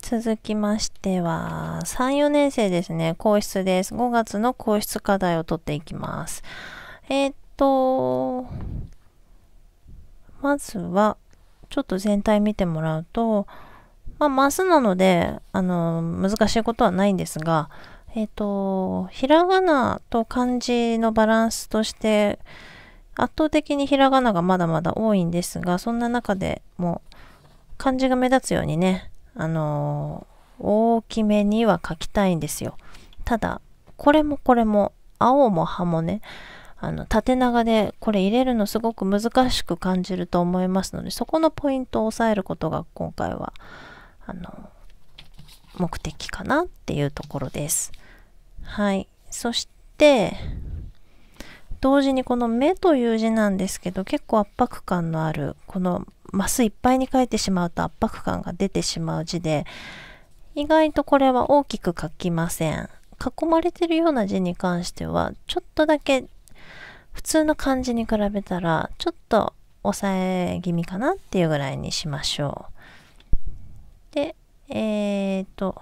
続きましては、3、4年生ですね、皇室です。5月の皇室課題を取っていきます。えー、っと、まずは、ちょっと全体見てもらうと、まあ、マスなので、あの、難しいことはないんですが、えー、っと、ひらがなと漢字のバランスとして、圧倒的にひらがながまだまだ多いんですが、そんな中でも、漢字が目立つようにね、あのー、大きめには描きたいんですよ。ただ、これもこれも、青も葉もね、あの縦長でこれ入れるのすごく難しく感じると思いますのでそこのポイントを押さえることが今回はあの目的かなっていうところです。はい、そして同時にこの「目」という字なんですけど結構圧迫感のあるこのマスいっぱいに書いてしまうと圧迫感が出てしまう字で、意外とこれは大きく書きません。囲まれてるような字に関しては、ちょっとだけ普通の漢字に比べたら、ちょっと抑え気味かなっていうぐらいにしましょう。で、えー、っと、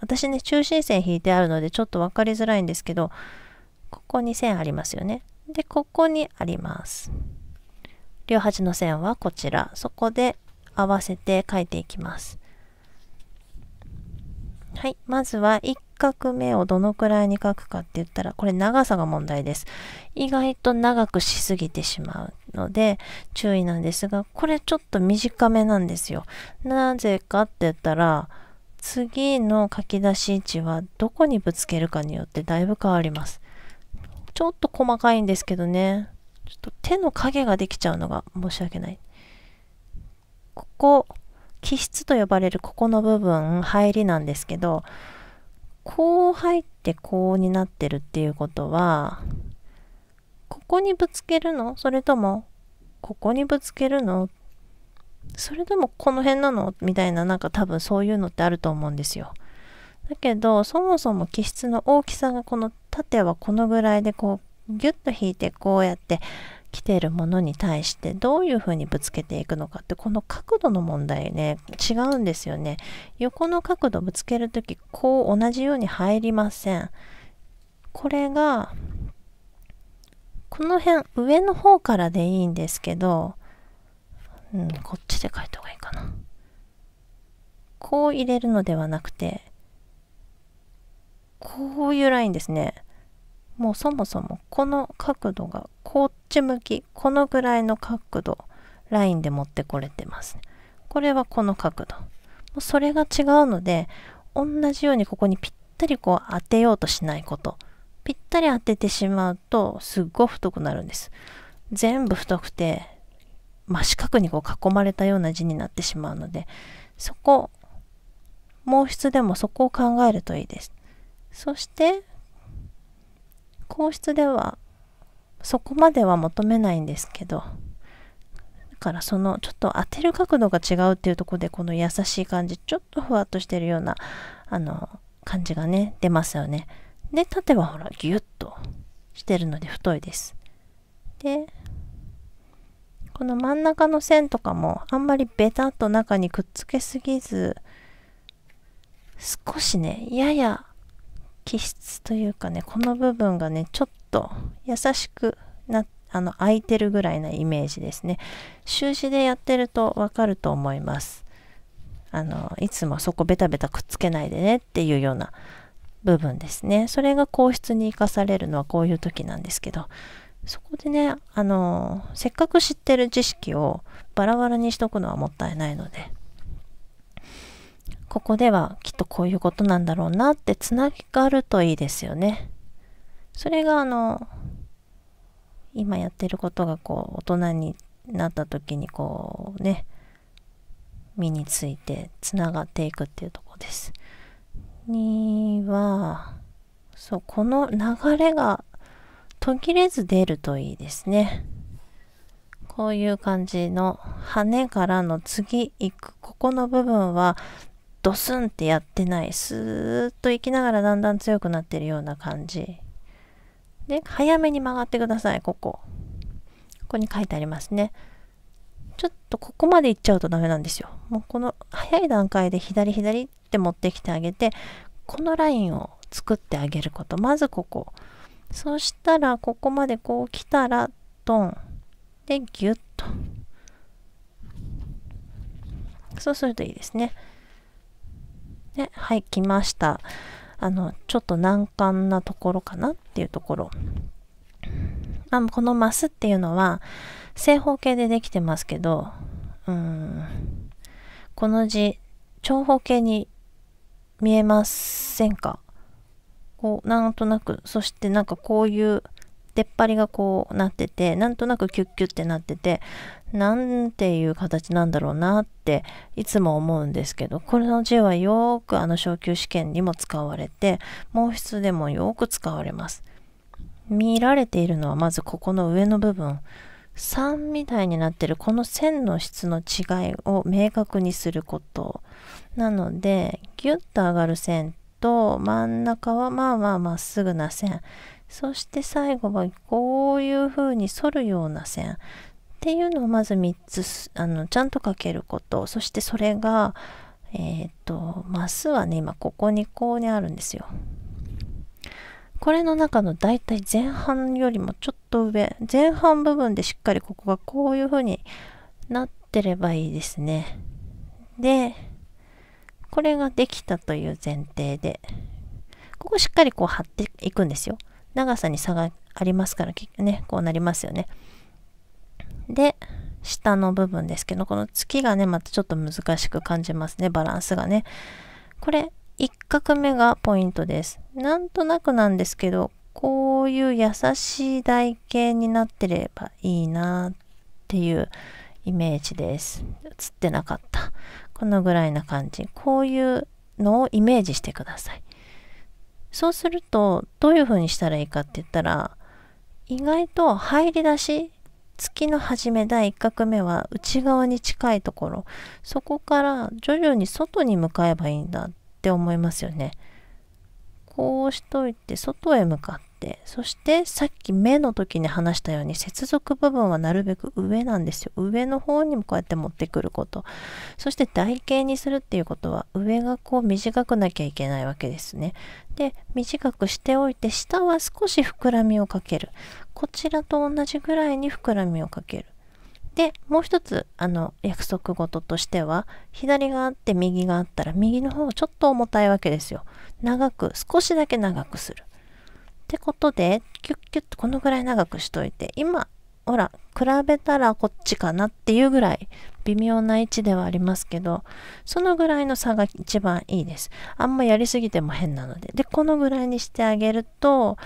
私ね、中心線引いてあるのでちょっと分かりづらいんですけど、ここに線ありますよね。で、ここにあります。両端の線はこちらそこで合わせて書いていきますはいまずは1画目をどのくらいに書くかって言ったらこれ長さが問題です意外と長くしすぎてしまうので注意なんですがこれちょっと短めなんですよなぜかって言ったら次の書き出し位置はどこにぶつけるかによってだいぶ変わりますちょっと細かいんですけどねちょっと手の影ができちゃうのが申し訳ない。ここ、気質と呼ばれるここの部分、入りなんですけど、こう入ってこうになってるっていうことは、ここにぶつけるのそれとも、ここにぶつけるのそれともこの辺なのみたいな、なんか多分そういうのってあると思うんですよ。だけど、そもそも気質の大きさがこの縦はこのぐらいでこうギュッと引いてこうやって来てるものに対してどういうふうにぶつけていくのかってこの角度の問題ね違うんですよね横の角度ぶつける時こう同じように入りませんこれがこの辺上の方からでいいんですけど、うん、こっちで書いた方がいいかなこう入れるのではなくてこういうラインですねもうそもそもこの角度がこっち向きこのぐらいの角度ラインで持ってこれてます、ね、これはこの角度もうそれが違うので同じようにここにぴったりこう当てようとしないことぴったり当ててしまうとすっごい太くなるんです全部太くて真四角にこう囲まれたような字になってしまうのでそこ毛筆でもそこを考えるといいですそして皇室ではそこまでは求めないんですけどだからそのちょっと当てる角度が違うっていうとこでこの優しい感じちょっとふわっとしてるようなあの感じがね出ますよねで縦はほらギュッとしてるので太いですでこの真ん中の線とかもあんまりベタっと中にくっつけすぎず少しねやや気質というかねこの部分がねちょっと優しくなあの空いてるぐらいなイメージですね習字でやってるとわかると思いますあのいつもそこベタベタくっつけないでねっていうような部分ですねそれが皇室に生かされるのはこういう時なんですけどそこでねあのせっかく知ってる知識をバラバラにしとくのはもったいないのでここではきっとこういうことなんだろうなってつながるといいですよね。それがあの今やってることがこう大人になった時にこうね身についてつながっていくっていうとこです。にはそうこの流れが途切れず出るといいですね。こういう感じの羽からの次行くここの部分はドスンってやってないスーッと行きながらだんだん強くなってるような感じで早めに曲がってくださいここここに書いてありますねちょっとここまで行っちゃうとダメなんですよもうこの早い段階で左左って持ってきてあげてこのラインを作ってあげることまずここそしたらここまでこう来たらドンでギュッとそうするといいですね。で、はい、来ました。あの、ちょっと難関なところかなっていうところ。あこのマスっていうのは、正方形でできてますけど、うん、この字、長方形に見えませんかこう、なんとなく、そしてなんかこういう出っ張りがこうなってて、なんとなくキュッキュッってなってて、なんていう形なんだろうなっていつも思うんですけど、これの字はよくあの昇級試験にも使われて、毛筆でもよく使われます。見られているのはまずここの上の部分。3みたいになってるこの線の質の違いを明確にすることなのでギュッと上がる線と真ん中はまあまあまっすぐな線そして最後はこういう風に反るような線っていうのをまず3つあのちゃんとかけることそしてそれがえっ、ー、とマスはね今ここにこうにあるんですよ。これの中のだいたい前半よりもちょっと上前半部分でしっかりここがこういう風になってればいいですね。でこれができたという前提でここしっかりこう貼っていくんですよ。長さに差がありますからねこうなりますよね。で、下の部分ですけど、この月がね、またちょっと難しく感じますね、バランスがね。これ、1画目がポイントです。なんとなくなんですけど、こういう優しい台形になってればいいなっていうイメージです。映ってなかった。このぐらいな感じ。こういうのをイメージしてください。そうすると、どういう風にしたらいいかって言ったら、意外と入り出し月の初め第1画目は内側に近いところそこから徐々に外に向かえばいいんだって思いますよね。こうしといて外へ向かってそしてさっき目の時に話したように接続部分はなるべく上なんですよ上の方にもこうやって持ってくることそして台形にするっていうことは上がこう短くなきゃいけないわけですねで短くしておいて下は少し膨らみをかけるこちらと同じぐらいに膨らみをかける。でもう一つあの約束事としては左があって右があったら右の方はちょっと重たいわけですよ。長く少しだけ長くする。ってことでキュッキュッとこのぐらい長くしといて今ほら比べたらこっちかなっていうぐらい微妙な位置ではありますけどそのぐらいの差が一番いいです。あんまやりすぎても変なので。でこのぐらいにしてあげると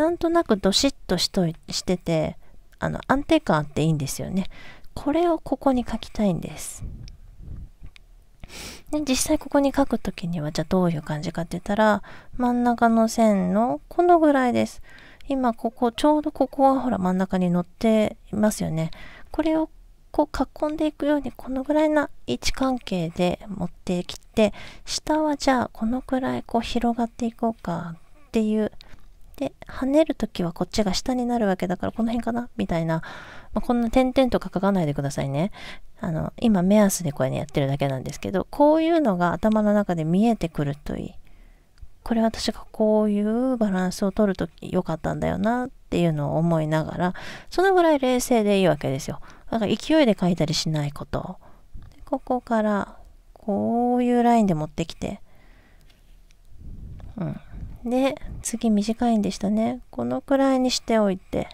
なんとなくドシッとしとしててあの安定感あっていいんですよねこれをここに書きたいんですで実際ここに書く時にはじゃあどういう感じかって言ったら真ん中の線のこのぐらいです今ここちょうどここはほら真ん中に乗っていますよねこれをこう囲んでいくようにこのぐらいな位置関係で持ってきて下はじゃあこのくらいこう広がっていこうかっていうで跳ねる時はこっちが下になるわけだからこの辺かなみたいな、まあ、こんな点々とか書かないでくださいねあの今目安でこうやってやってるだけなんですけどこういうのが頭の中で見えてくるといいこれ私がこういうバランスを取ると良かったんだよなっていうのを思いながらそのぐらい冷静でいいわけですよだから勢いで書いたりしないことここからこういうラインで持ってきてうんで次短いんでしたねこのくらいにしておいて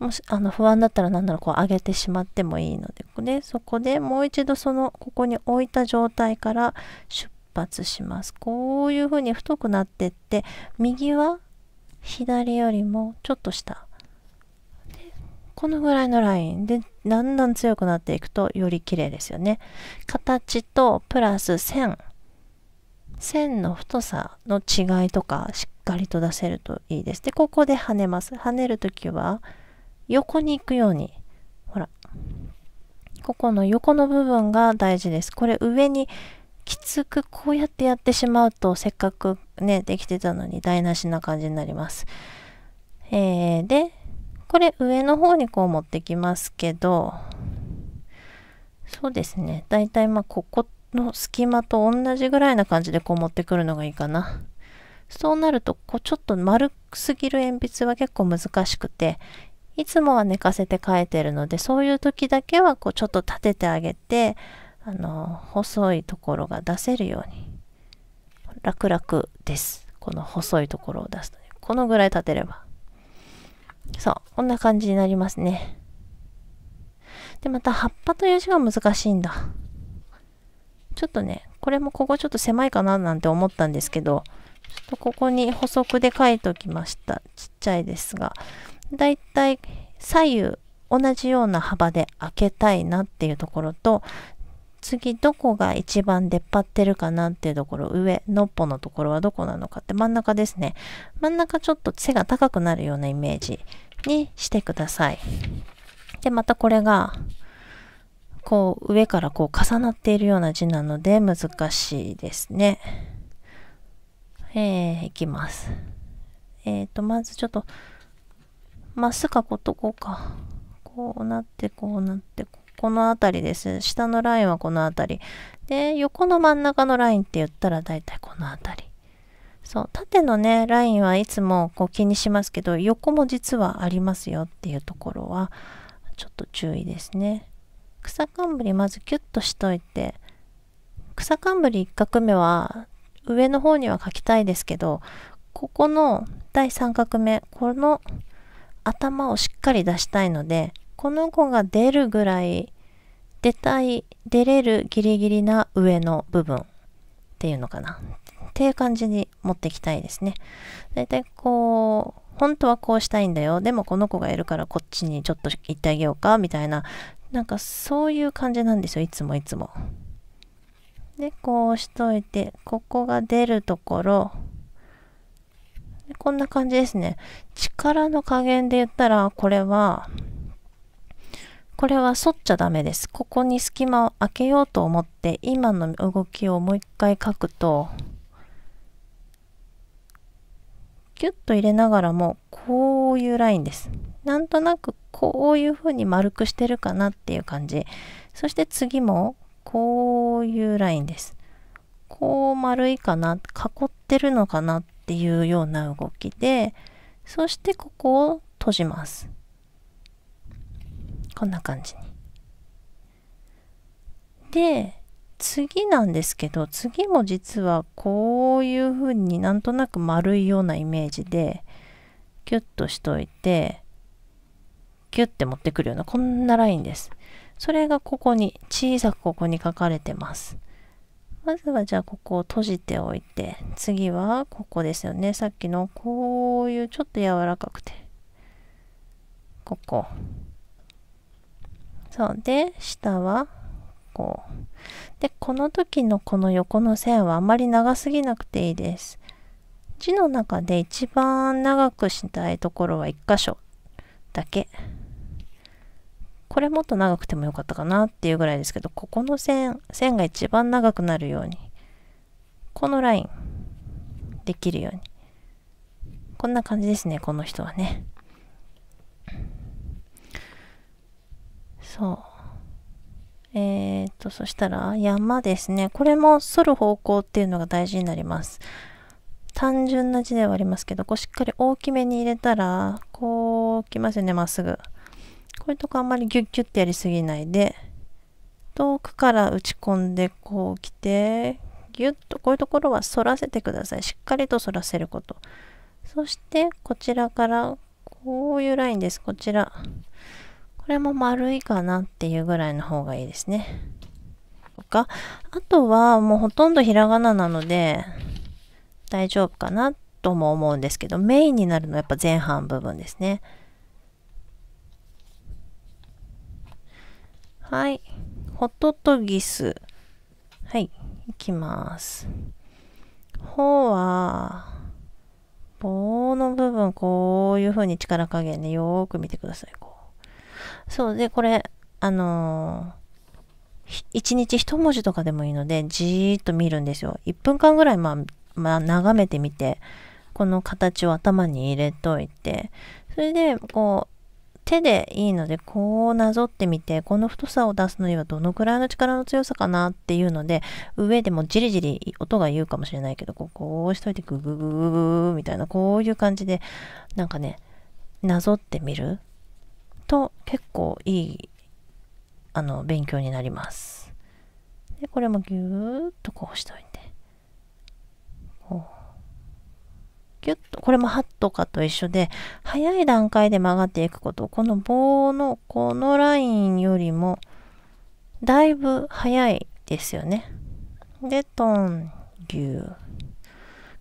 もしあの不安だったら何だろうこう上げてしまってもいいのででそこでもう一度そのここに置いた状態から出発しますこういうふうに太くなってって右は左よりもちょっと下このぐらいのラインでだんだん強くなっていくとより綺麗ですよね形とプラス線線の太さの違いとかしっかりと出せるといいです。で、ここで跳ねます。跳ねるときは横に行くように、ほら、ここの横の部分が大事です。これ上にきつくこうやってやってしまうとせっかくね、できてたのに台無しな感じになります。えー、で、これ上の方にこう持ってきますけど、そうですね。だいたいまあこことの隙間と同じぐらいな感じでこう持ってくるのがいいかな。そうなると、こうちょっと丸すぎる鉛筆は結構難しくて、いつもは寝かせて描いてるので、そういう時だけはこうちょっと立ててあげて、あの、細いところが出せるように。楽々です。この細いところを出すとね。このぐらい立てれば。そう、こんな感じになりますね。で、また葉っぱという字が難しいんだ。ちょっとね、これもここちょっと狭いかななんて思ったんですけど、ちょっとここに補足で書いときました。ちっちゃいですが。だいたい左右同じような幅で開けたいなっていうところと、次どこが一番出っ張ってるかなっていうところ、上、のっぽのところはどこなのかって真ん中ですね。真ん中ちょっと背が高くなるようなイメージにしてください。で、またこれがこう上からこう重なっているような字なので難しいですね。えー、いきます。えっ、ー、と、まずちょっと、まっすぐことこうか。こうなって、こうなって、この辺りです。下のラインはこの辺り。で、横の真ん中のラインって言ったら大体この辺り。そう、縦のね、ラインはいつもこう気にしますけど、横も実はありますよっていうところは、ちょっと注意ですね。草冠まずキュッとしといて草冠1画目は上の方には書きたいですけどここの第3画目この頭をしっかり出したいのでこの子が出るぐらい出たい出れるギリギリな上の部分っていうのかなっていう感じに持っていきたいですね。だいたいこう本当はこうしたいんだよ。でもこの子がいるからこっちにちょっと行ってあげようか、みたいな。なんかそういう感じなんですよ。いつもいつも。で、こうしといて、ここが出るところ、こんな感じですね。力の加減で言ったら、これは、これは反っちゃダメです。ここに隙間を開けようと思って、今の動きをもう一回書くと、キュッと入れながらもこういうラインですなんとなくこういう風に丸くしてるかなっていう感じそして次もこういうラインですこう丸いかな囲ってるのかなっていうような動きでそしてここを閉じますこんな感じにで次なんですけど次も実はこういう風になんとなく丸いようなイメージでキュッとしといてキュッて持ってくるようなこんなラインです。それがここに小さくここに書かれてます。まずはじゃあここを閉じておいて次はここですよねさっきのこういうちょっと柔らかくてここそうで下はこう。で、この時のこの横の線はあまり長すぎなくていいです。字の中で一番長くしたいところは1箇所だけ。これもっと長くてもよかったかなっていうぐらいですけど、ここの線、線が一番長くなるように。このライン、できるように。こんな感じですね、この人はね。そう。えー、っと、そしたら山ですね。これも反る方向っていうのが大事になります。単純な字ではありますけど、こうしっかり大きめに入れたら、こう来ますよね、まっすぐ。こういうとこあんまりギュッギュッてやりすぎないで、遠くから打ち込んでこう来て、ギュッとこういうところは反らせてください。しっかりと反らせること。そしてこちらからこういうラインです。こちら。これも丸いかなっていうぐらいの方がいいですね。とか、あとはもうほとんどひらがななので、大丈夫かなとも思うんですけど、メインになるのはやっぱ前半部分ですね。はい。ホトトギス。はい。いきます。方は、棒の部分、こういう風に力加減で、ね、よーく見てください。こそうで、これ、あのー、一日一文字とかでもいいので、じーっと見るんですよ。1分間ぐらい、まあ、まあ、眺めてみて、この形を頭に入れといて、それで、こう、手でいいので、こうなぞってみて、この太さを出すのにはどのくらいの力の強さかなっていうので、上でもじりじり音が言うかもしれないけど、こう、こうしといてグググググみたいな、こういう感じで、なんかね、なぞってみると結構いいあの勉強になりますでこれもぎゅーっとこうしといてこうギュッとこれもハットかと一緒で早い段階で曲がっていくことこの棒のこのラインよりもだいぶ早いですよねでトンギュー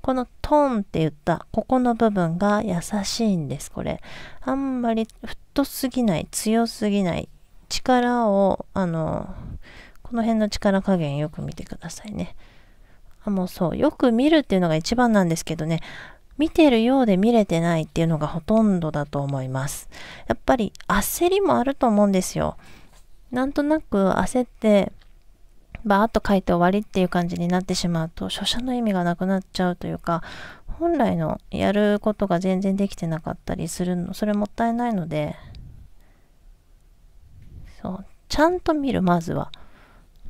このトーンって言った、ここの部分が優しいんです、これ。あんまり太すぎない、強すぎない。力を、あの、この辺の力加減よく見てくださいね。あ、もうそう、よく見るっていうのが一番なんですけどね、見てるようで見れてないっていうのがほとんどだと思います。やっぱり焦りもあると思うんですよ。なんとなく焦ってバーっと書いて終わりっていう感じになってしまうと書写の意味がなくなっちゃうというか本来のやることが全然できてなかったりするのそれもったいないのでそうちゃんと見るまずは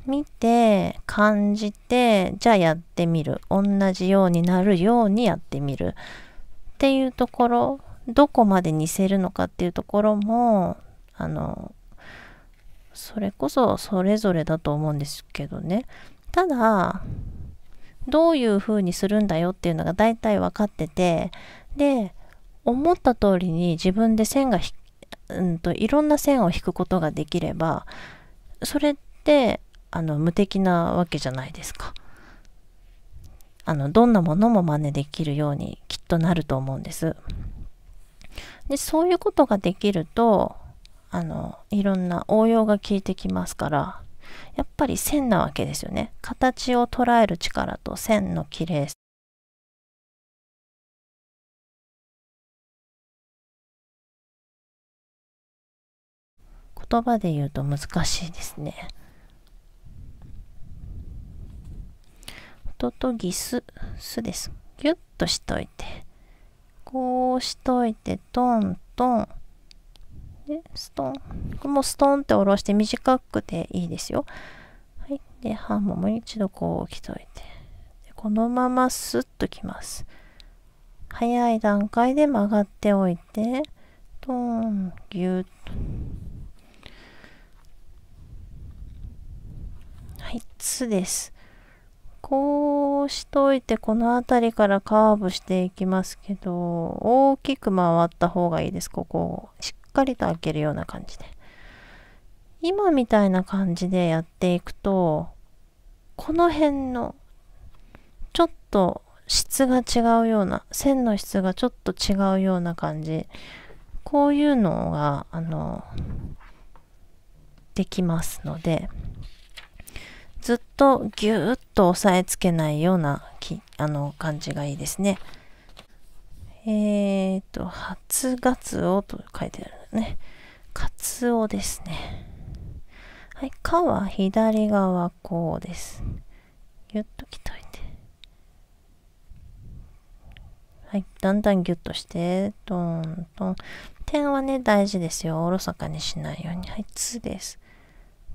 見て感じてじゃあやってみる同じようになるようにやってみるっていうところどこまで似せるのかっていうところもあのそれこそそれぞれだと思うんですけどねただどういう風にするんだよっていうのが大体分かっててで思った通りに自分で線がうんといろんな線を引くことができればそれってあの無敵なわけじゃないですか。あのどんなものも真似できるようにきっとなると思うんです。でそういうことができるとあのいろんな応用が効いてきますからやっぱり線なわけですよね形を捉える力と線の綺麗さ言葉で言うと難しいですね。音とぎす、すです。ぎゅっとしといて。こうしといて、トントン。ストーン。これもストーンって下ろして短くていいですよ。はい。で、半ももう一度こう置きといて。でこのままスッときます。早い段階で曲がっておいて、トーン、ギュッと。はい、つです。こうしといてこの辺りからカーブしていきますけど大きく回った方がいいですここをしっかりと開けるような感じで今みたいな感じでやっていくとこの辺のちょっと質が違うような線の質がちょっと違うような感じこういうのがあのできますのでずっとぎゅーっと押さえつけないようなきあの感じがいいですね。えっ、ー、と、初月をと書いてあるね。カツオですね。はい、かは左側こうです。ぎゅっときといて。はい、だんだんぎゅっとして、トントン。点はね、大事ですよ。おろそかにしないように。はい、つです。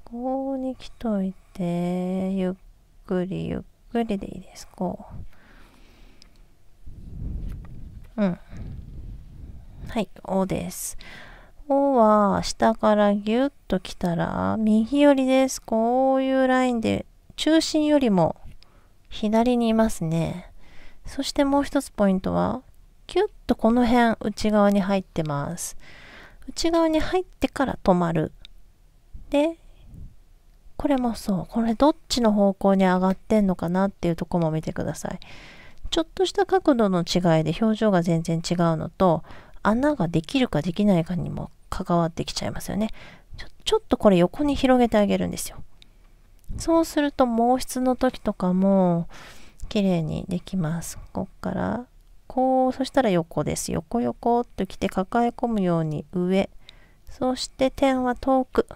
こうにきといて、ゆっくりゆっくりでいいです。こう。うん。はい、おです。こは下からギュッと来たら右寄りです。こういうラインで中心よりも左にいますね。そしてもう一つポイントはキュッとこの辺内側に入ってます。内側に入ってから止まる。で、これもそう。これどっちの方向に上がってんのかなっていうとこも見てください。ちょっとした角度の違いで表情が全然違うのと、穴ができるかできないかにも関わってきちゃいますよねちょちょっとこれ横に広げてあげるんですよそうすると毛筆の時とかも綺麗にできますこっからこうそしたら横です横横っときて抱え込むように上そして点は遠く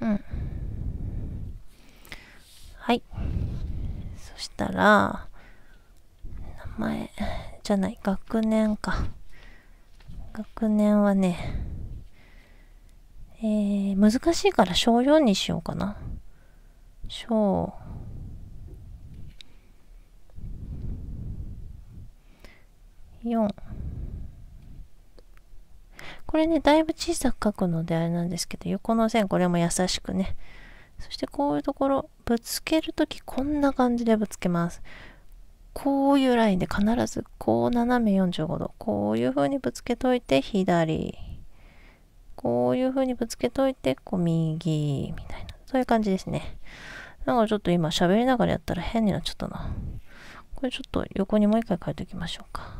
うんはいそしたら名前じゃない学年か学年はね、えー、難しいから小4にしようかな。小、4。これね、だいぶ小さく書くのであれなんですけど、横の線これも優しくね。そしてこういうところ、ぶつけるときこんな感じでぶつけます。こういうラインで必ずこう斜め45度こういう風にぶつけといて左こういう風にぶつけといてこう右みたいなそういう感じですねなんかちょっと今喋りながらやったら変になっちゃったなこれちょっと横にもう一回書いておきましょうか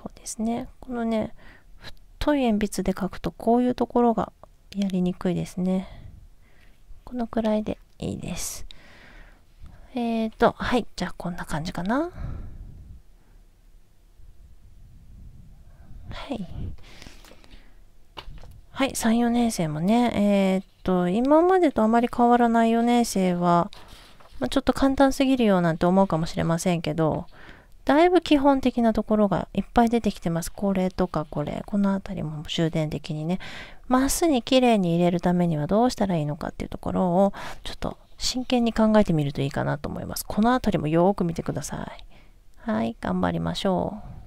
こうですねこのね太い鉛筆で書くとこういうところがやりにくいですねこのくらいでいいですえっ、ー、と、はい。じゃあ、こんな感じかな。はい。はい、3、4年生もね、えっ、ー、と、今までとあまり変わらない4年生は、まあ、ちょっと簡単すぎるよなんて思うかもしれませんけど、だいぶ基本的なところがいっぱい出てきてます。これとかこれ、この辺りも終電的にね、まっすぐにきれいに入れるためにはどうしたらいいのかっていうところを、ちょっと真剣に考えてみるといいかなと思います。このあたりもよーく見てください。はい、頑張りましょう。